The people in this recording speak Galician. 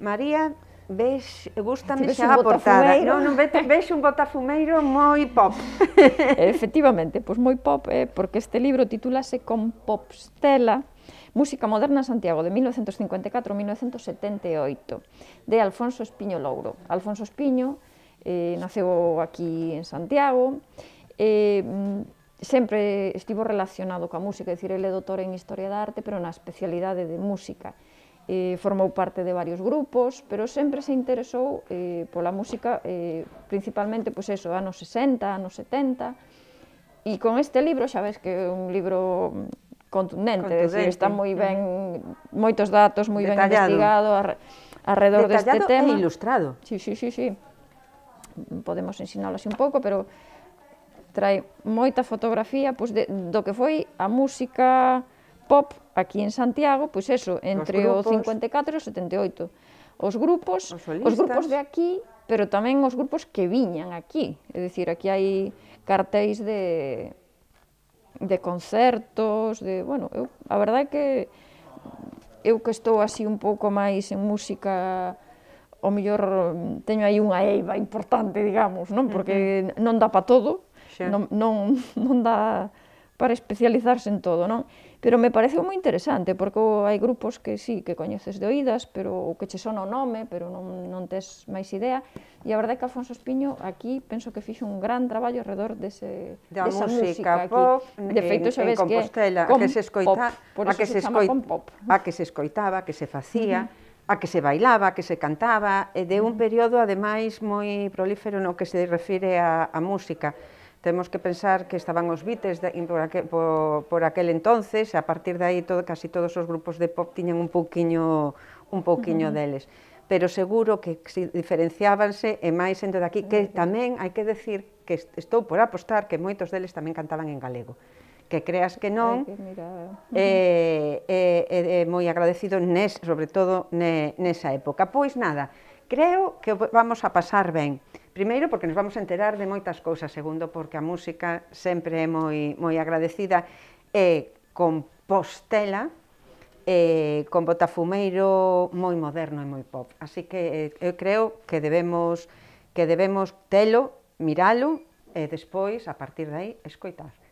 María Ves, gustame xa a portada. Non, non ves, ves un botafumeiro moi pop. Efectivamente, pois moi pop, eh, porque este libro titulase Con Popstela, Música Moderna Santiago de 1954-1978, de Alfonso Espiño Louro. Alfonso Espiño eh, naceu aquí en Santiago, eh, sempre estivo relacionado coa música, é dicir, ele é doutor en Historia da Arte, pero na especialidade de Música eh, formou parte de varios grupos, pero sempre se interesou eh, pola música, eh, principalmente, pois eso, anos 60, anos 70, e con este libro, xa ves que é un libro contundente, contundente. Decir, está moi ben, moitos datos, moi ben investigado ar, alrededor Detallado deste tema. Detallado e ilustrado. Sí, sí, sí, sí. Podemos ensinálo así un pouco, pero trae moita fotografía pois, de, do que foi a música, pop aquí en Santiago, pois pues eso, entre os grupos, o 54 e o 78. Os grupos, os, os grupos de aquí, pero tamén os grupos que viñan aquí. É dicir, aquí hai cartéis de de concertos, de, bueno, eu, a verdade é que eu que estou así un pouco máis en música o mellor teño aí unha eiva importante, digamos, non? Porque non dá para todo, non, non, non dá para especializarse en todo, non? Pero me pareceu moi interesante, porque hai grupos que sí, que coñeces de oídas, pero o que che sona o nome, pero non, non tes máis idea. E a verdade é que Alfonso Espiño aquí penso que fixo un gran traballo alrededor dese, de desa música, música pop, De feito, xa ves que Compostela, que, que se escoita, pop, a que se, se escoita, pop. a que se escoitaba, que se facía, uh -huh a que se bailaba, a que se cantaba, e de un período, ademais, moi prolífero no que se refire a, a música. Temos que pensar que estaban os Beatles de, por, aquel, por, por aquel entonces, a partir de aí todo, casi todos os grupos de pop tiñan un pouquiño un pouquiño uh -huh. deles pero seguro que se diferenciábanse e máis sendo aquí, que tamén hai que decir que estou por apostar que moitos deles tamén cantaban en galego que creas que non, é eh, eh, eh, moi agradecido, nes, sobre todo ne, nesa época. Pois nada, Creo que vamos a pasar ben. Primeiro, porque nos vamos a enterar de moitas cousas. Segundo, porque a música sempre é moi, moi agradecida. E Compostela, eh, con botafumeiro moi moderno e moi pop. Así que eh, eu creo que debemos que debemos telo, miralo e despois, a partir de aí, escoitar.